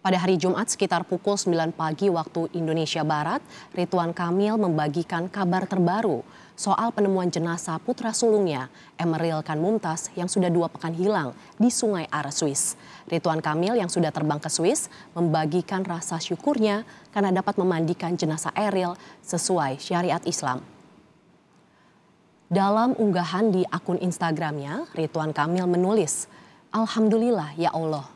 Pada hari Jumat sekitar pukul 9 pagi waktu Indonesia Barat, Rituan Kamil membagikan kabar terbaru soal penemuan jenazah putra sulungnya, Emeril Kan Mumtaz yang sudah dua pekan hilang di Sungai Are, Swiss. Rituan Kamil yang sudah terbang ke Swiss membagikan rasa syukurnya karena dapat memandikan jenazah Eril sesuai syariat Islam. Dalam unggahan di akun Instagramnya, Rituan Kamil menulis, Alhamdulillah ya Allah,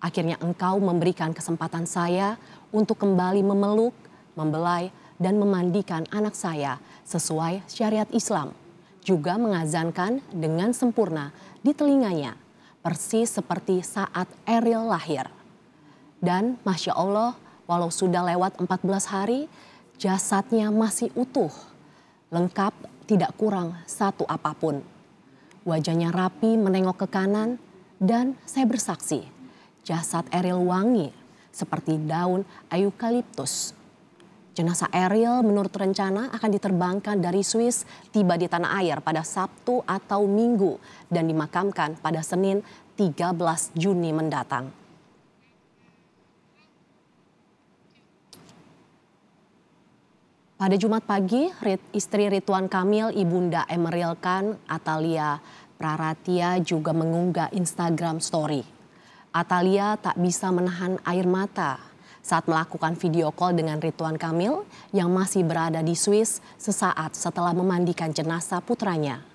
Akhirnya engkau memberikan kesempatan saya untuk kembali memeluk, membelai, dan memandikan anak saya sesuai syariat Islam. Juga mengazankan dengan sempurna di telinganya, persis seperti saat Eril lahir. Dan Masya Allah, walau sudah lewat 14 hari, jasadnya masih utuh. Lengkap tidak kurang satu apapun. Wajahnya rapi menengok ke kanan dan saya bersaksi jasad Eril wangi seperti daun eukaliptus. Jenazah Eril menurut rencana akan diterbangkan dari Swiss tiba di tanah air pada Sabtu atau Minggu dan dimakamkan pada Senin 13 Juni mendatang. Pada Jumat pagi, istri Rituan Kamil, Ibunda Emeril Khan, Atalia Praratia juga mengunggah Instagram story Atalia tak bisa menahan air mata saat melakukan video call dengan Rituan Kamil yang masih berada di Swiss sesaat setelah memandikan jenazah putranya